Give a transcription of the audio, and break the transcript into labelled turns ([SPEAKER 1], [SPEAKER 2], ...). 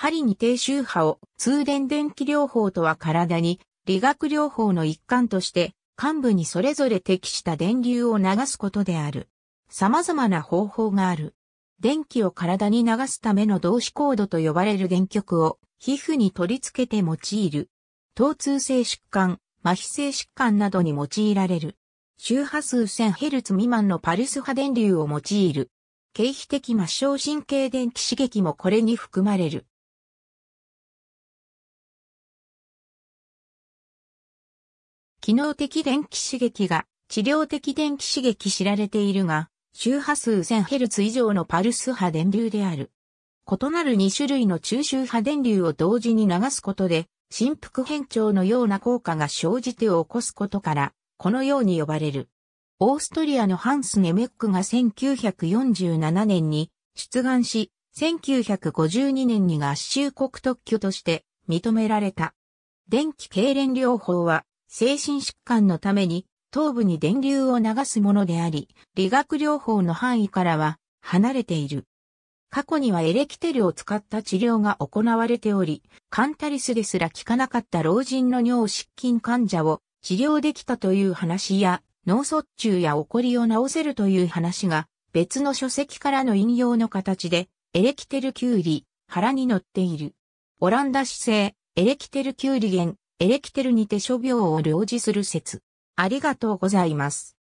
[SPEAKER 1] 針に低周波を通電電気療法とは体に理学療法の一
[SPEAKER 2] 環として幹部にそれぞれ適した電流を流すことである。様々な方法がある。電気を体に流すための動詞コードと呼ばれる電極を皮膚に取り付けて用いる。疼痛性疾患、麻痺性疾患などに用いられる。周波数 1000Hz 未満のパルス波電流を
[SPEAKER 1] 用いる。経皮的末梢神経電気刺激もこれに含まれる。機能的電気刺激が治療的電気刺激知られているが、周
[SPEAKER 2] 波数 1000Hz 以上のパルス波電流である。異なる2種類の中周波電流を同時に流すことで、振幅変調のような効果が生じてを起こすことから、このように呼ばれる。オーストリアのハンス・ネメックが1947年に出願し、1952年に合衆国特許として認められた。電気痙攣療法は精神疾患のために頭部に電流を流すものであり、理学療法の範囲からは離れている。過去にはエレキテルを使った治療が行われており、カンタリスですら効かなかった老人の尿失禁患者を治療できたという話や、脳卒中や起こりを治せるという話が、別の書籍からの引用の形で、エレキテルキューリ、腹に乗っている。オランダ市製、エレキテルキューリゲン、エレキテルにて諸病を領事す
[SPEAKER 1] る説。ありがとうございます。